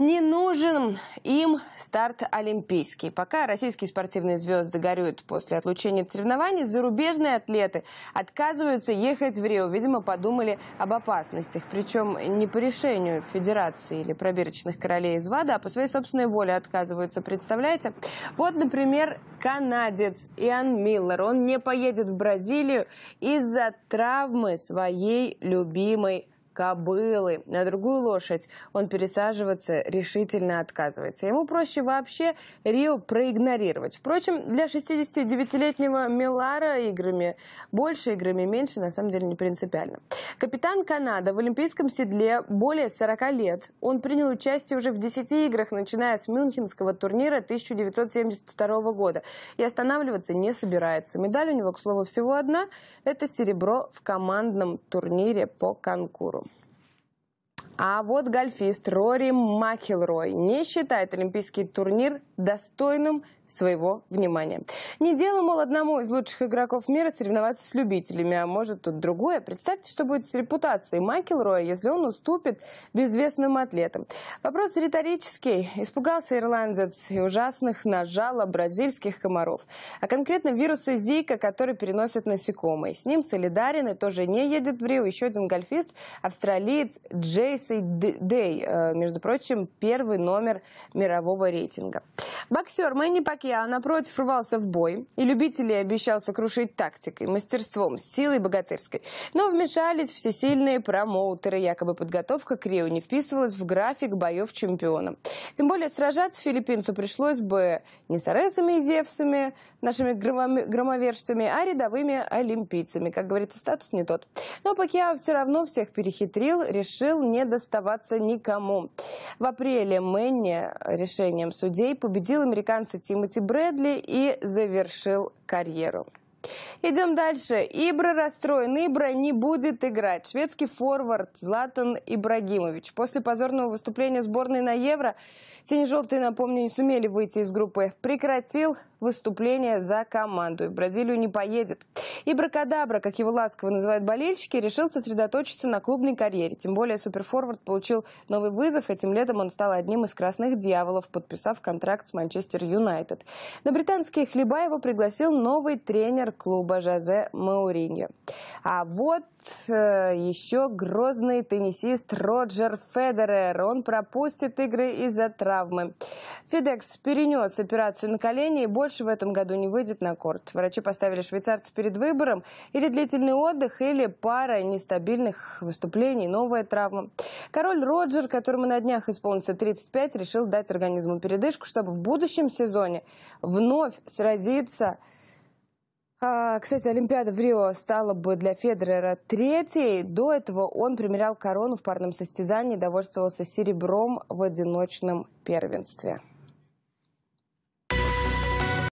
Не нужен им старт олимпийский. Пока российские спортивные звезды горюют после отлучения от соревнований, зарубежные атлеты отказываются ехать в Рио. Видимо, подумали об опасностях. Причем не по решению федерации или пробирочных королей из ВАДА, а по своей собственной воле отказываются. Представляете? Вот, например, канадец Иан Миллер. Он не поедет в Бразилию из-за травмы своей любимой кобылы. На другую лошадь он пересаживаться решительно отказывается. Ему проще вообще Рио проигнорировать. Впрочем, для 69-летнего Милара играми больше, играми меньше, на самом деле не принципиально. Капитан Канада в олимпийском седле более 40 лет. Он принял участие уже в 10 играх, начиная с мюнхенского турнира 1972 года. И останавливаться не собирается. Медаль у него, к слову, всего одна. Это серебро в командном турнире по конкуру. А вот гольфист Рори Макилрой не считает олимпийский турнир достойным своего внимания. Не дело, мол, одному из лучших игроков мира соревноваться с любителями, а может тут другое. Представьте, что будет с репутацией Макилроя, если он уступит безвестным атлетам. Вопрос риторический. Испугался ирландец и ужасных нажала бразильских комаров. А конкретно вируса Зика, который переносят насекомые. С ним солидарен и тоже не едет в Рио еще один гольфист, австралиец Джейс Алисой Дэй, э, между прочим, первый номер мирового рейтинга. Боксер Мэнни Пакьяо напротив рвался в бой и любителей обещал сокрушить тактикой, мастерством, силой богатырской. Но вмешались всесильные промоутеры. Якобы подготовка к Рио не вписывалась в график боев чемпиона. Тем более сражаться филиппинцу пришлось бы не с Аресами и Зевсами, нашими громовержцами, а рядовыми олимпийцами. Как говорится, статус не тот. Но Пакьяо все равно всех перехитрил, решил не доставаться никому. В апреле Мэнни решением судей победил победил американца Тимоти Брэдли и завершил карьеру. Идем дальше. Ибра расстроен. Ибра не будет играть. Шведский форвард Златан Ибрагимович. После позорного выступления сборной на Евро сине-желтые, напомню, не сумели выйти из группы. Прекратил выступление за команду. И в Бразилию не поедет. Ибракадабра, как его ласково называют болельщики, решил сосредоточиться на клубной карьере. Тем более суперфорвард получил новый вызов. Этим летом он стал одним из красных дьяволов, подписав контракт с Манчестер Юнайтед. На британские хлеба его пригласил новый тренер клуба клуба Жозе Мауриньо. А вот э, еще грозный теннисист Роджер Федерер. Он пропустит игры из-за травмы. Федекс перенес операцию на колени и больше в этом году не выйдет на корт. Врачи поставили швейцарца перед выбором или длительный отдых, или пара нестабильных выступлений, новая травма. Король Роджер, которому на днях исполнится 35, решил дать организму передышку, чтобы в будущем сезоне вновь сразиться а, кстати, Олимпиада в Рио стала бы для Федерера третьей. До этого он примерял корону в парном состязании, довольствовался серебром в одиночном первенстве.